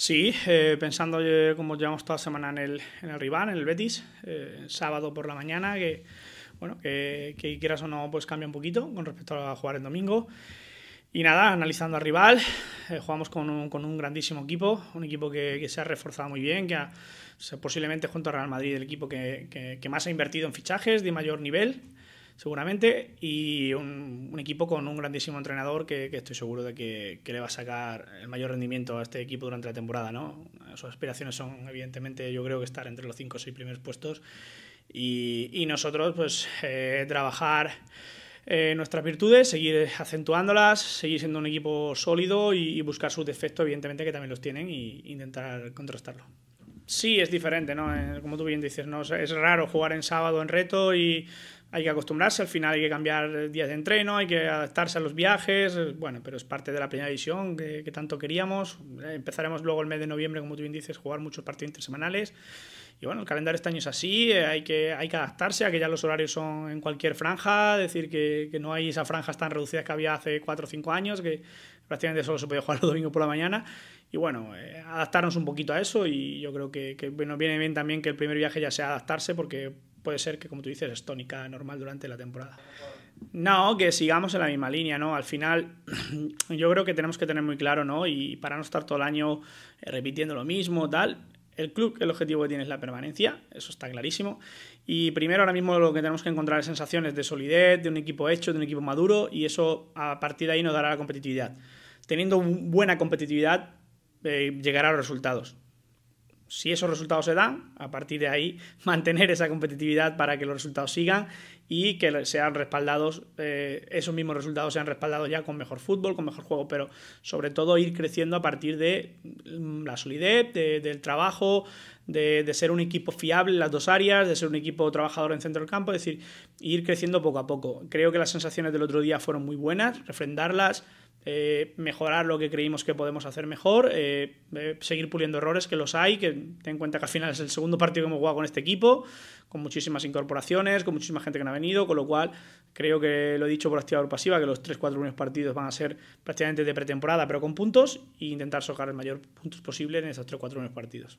Sí, eh, pensando eh, como llevamos toda semana en el, en el rival, en el Betis, eh, sábado por la mañana, que bueno, que, quieras o no, pues cambia un poquito con respecto a jugar el domingo. Y nada, analizando al rival, jugamos con un, con un, grandísimo equipo, un equipo que, se ha reforzado muy bien, que posiblemente junto a Real Madrid el equipo que, que, más ha invertido en fichajes de mayor nivel seguramente, y un, equipo con un grandísimo entrenador que, estoy seguro de que, le va a sacar el mayor rendimiento a este equipo durante la temporada. ¿no? Sus aspiraciones son, evidentemente, yo creo que estar entre los cinco o 6 primeros puestos y, nosotros, pues, eh, trabajar. Eh, nuestras virtudes, seguir acentuándolas, seguir siendo un equipo sólido y, buscar sus defectos, evidentemente que también los tienen, e intentar contrastarlo. Sí, es diferente, ¿no? Eh, como tú bien dices, ¿no? es raro jugar en sábado en reto y hay que acostumbrarse, al final hay que cambiar días de entreno, hay que adaptarse a los viajes, bueno, pero es parte de la primera división que, tanto queríamos. Eh, empezaremos luego el mes de noviembre, como tú bien dices, jugar muchos partidos intersemanales. Y bueno, el calendario este año es así, eh, hay que, hay que adaptarse a que ya los horarios son en cualquier franja, decir que, no hay esas franjas tan reducidas que había hace 4 o 5 años, que prácticamente solo se podía jugar los domingos por la mañana. Y bueno, eh, adaptarnos un poquito a eso y yo creo que, nos bueno, viene bien también que el primer viaje ya sea adaptarse porque puede ser que, como tú dices, es tónica normal durante la temporada. No, que sigamos en la misma línea, ¿no? Al final, yo creo que tenemos que tener muy claro, ¿no? Y para no estar todo el año eh, repitiendo lo mismo, tal. El club, el objetivo que tiene es la permanencia, eso está clarísimo. Y primero, ahora mismo lo que tenemos que encontrar es sensaciones de solidez, de un equipo hecho, de un equipo maduro, y eso a partir de ahí nos dará la competitividad. Teniendo buena competitividad, eh, llegará a los resultados si esos resultados se dan, a partir de ahí mantener esa competitividad para que los resultados sigan y que sean respaldados, eh, esos mismos resultados sean respaldados ya con mejor fútbol, con mejor juego, pero sobre todo ir creciendo a partir de mm, la solidez, del trabajo, de, de, ser un equipo fiable en las dos áreas, de ser un equipo trabajador en centro del campo, es decir, ir creciendo poco a poco. Creo que las sensaciones del otro día fueron muy buenas, refrendarlas eh, mejorar lo que creímos que podemos hacer mejor, eh, eh, seguir puliendo errores que los hay, que ten en cuenta que al final es el segundo partido que hemos jugado con este equipo, con muchísimas incorporaciones, con muchísima gente que no ha venido, con lo cual creo que lo he dicho por activa o pasiva, que los 3-4 primeros partidos van a ser prácticamente de pretemporada, pero con puntos, e intentar socar el mayor puntos posible en esos 3-4 primeros partidos.